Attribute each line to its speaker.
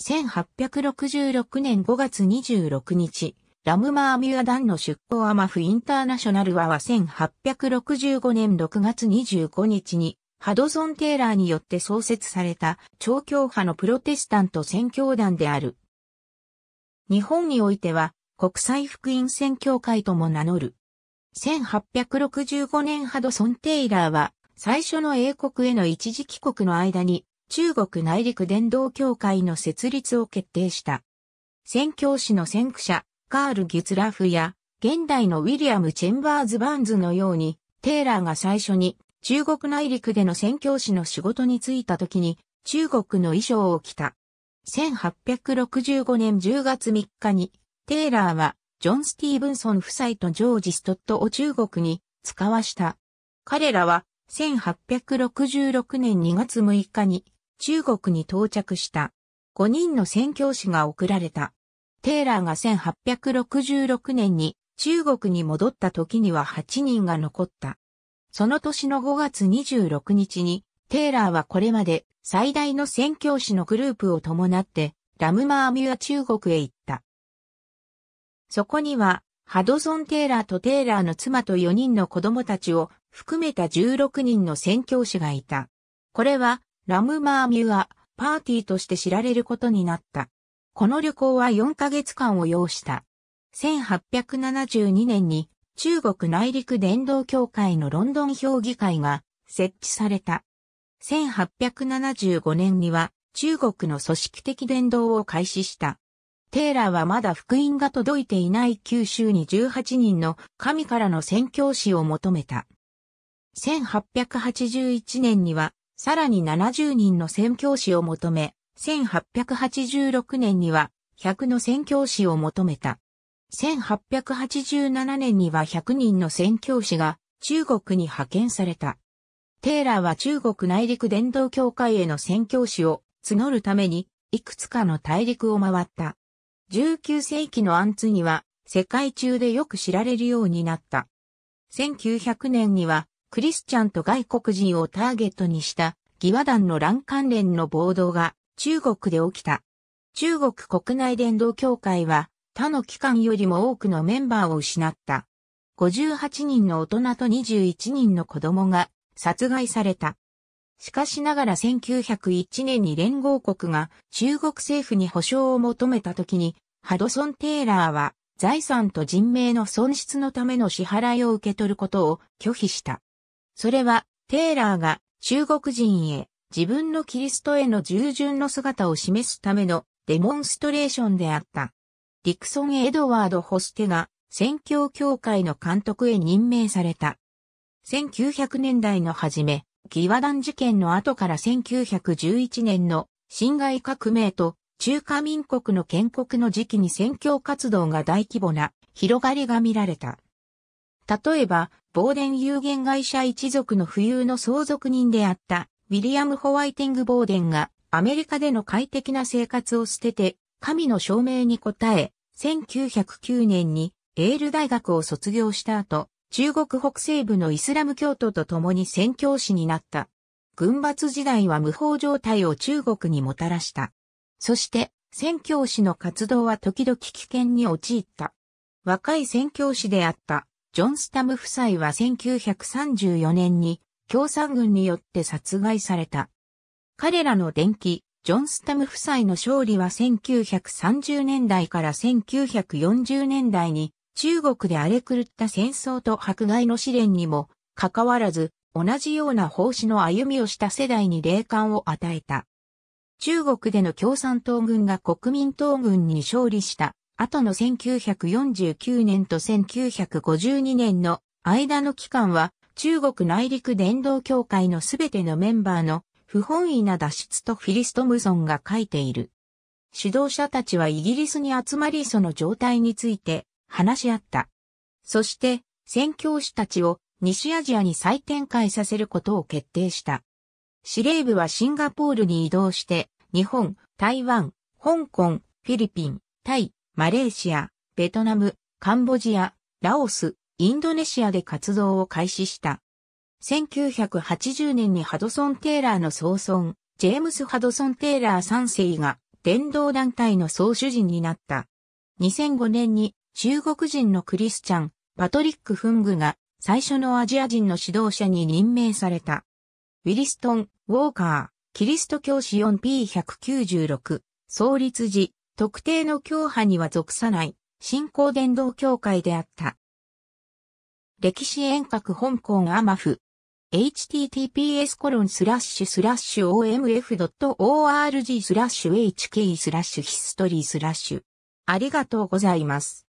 Speaker 1: 1866年5月26日、ラムマーミュア団の出港アマフインターナショナルは1865年6月25日に、ハドソン・テイラーによって創設された超教派のプロテスタント宣教団である。日本においては国際福音宣教会とも名乗る。1865年ハドソン・テイラーは最初の英国への一時帰国の間に中国内陸伝道協会の設立を決定した。宣教師の先駆者、カール・ギュツラフや、現代のウィリアム・チェンバーズ・バーンズのように、テイラーが最初に中国内陸での宣教師の仕事に就いた時に、中国の衣装を着た。1865年10月3日に、テイラーは、ジョン・スティーブンソン夫妻とジョージ・ストットを中国に使わした。彼らは、1866年2月6日に、中国に到着した。5人の宣教師が送られた。テーラーが1866年に中国に戻った時には8人が残った。その年の5月26日に、テーラーはこれまで最大の宣教師のグループを伴って、ラムマーミュア中国へ行った。そこには、ハドソン・テーラーとテーラーの妻と4人の子供たちを含めた16人の宣教師がいた。これはラムマーミュア、パーティーとして知られることになった。この旅行は4ヶ月間を要した。1872年に中国内陸伝道協会のロンドン評議会が設置された。1875年には中国の組織的伝道を開始した。テーラーはまだ福音が届いていない九州に18人の神からの宣教師を求めた。1881年にはさらに70人の宣教師を求め、1886年には100の宣教師を求めた。1887年には100人の宣教師が中国に派遣された。テーラーは中国内陸伝道協会への宣教師を募るために、いくつかの大陸を回った。19世紀のアンツには、世界中でよく知られるようになった。1900年には、クリスチャンと外国人をターゲットにした疑和団の乱関連の暴動が中国で起きた。中国国内伝道協会は他の機関よりも多くのメンバーを失った。58人の大人と21人の子供が殺害された。しかしながら1901年に連合国が中国政府に保障を求めた時に、ハドソン・テイラーは財産と人命の損失のための支払いを受け取ることを拒否した。それは、テイラーが中国人へ自分のキリストへの従順の姿を示すためのデモンストレーションであった。ディクソン・エドワード・ホステが宣教協会の監督へ任命された。1900年代の初め、ワ和団事件の後から1911年の侵害革命と中華民国の建国の時期に宣教活動が大規模な広がりが見られた。例えば、ボーデン有限会社一族の富裕の相続人であった、ウィリアム・ホワイティング・ボーデンが、アメリカでの快適な生活を捨てて、神の証明に応え、1909年にエール大学を卒業した後、中国北西部のイスラム教徒と共に宣教師になった。軍閥時代は無法状態を中国にもたらした。そして、宣教師の活動は時々危険に陥った。若い宣教師であったジョンスタム夫妻は1934年に共産軍によって殺害された。彼らの伝記、ジョンスタム夫妻の勝利は1930年代から1940年代に中国で荒れ狂った戦争と迫害の試練にもかかわらず同じような奉仕の歩みをした世代に霊感を与えた。中国での共産党軍が国民党軍に勝利した後の1949年と1952年の間の期間は中国内陸伝道協会のすべてのメンバーの不本意な脱出とフィリストムソンが書いている。指導者たちはイギリスに集まりその状態について話し合った。そして、宣教師たちを西アジアに再展開させることを決定した。司令部はシンガポールに移動して、日本、台湾、香港、フィリピン、タイ、マレーシア、ベトナム、カンボジア、ラオス、インドネシアで活動を開始した。1980年にハドソン・テーラーの総孫、ジェームス・ハドソン・テーラー3世が伝道団体の総主人になった。2005年に中国人のクリスチャン、パトリック・フングが最初のアジア人の指導者に任命された。ウィリストン・ウォーカー、キリスト教師 4P196、創立時、特定の教派には属さない新興伝道協会であった。歴史遠隔香港アマフ https コロンスラッシュスラッシュ omf.org スラッシュ hk スラッシュヒストリースラッシュありがとうございます。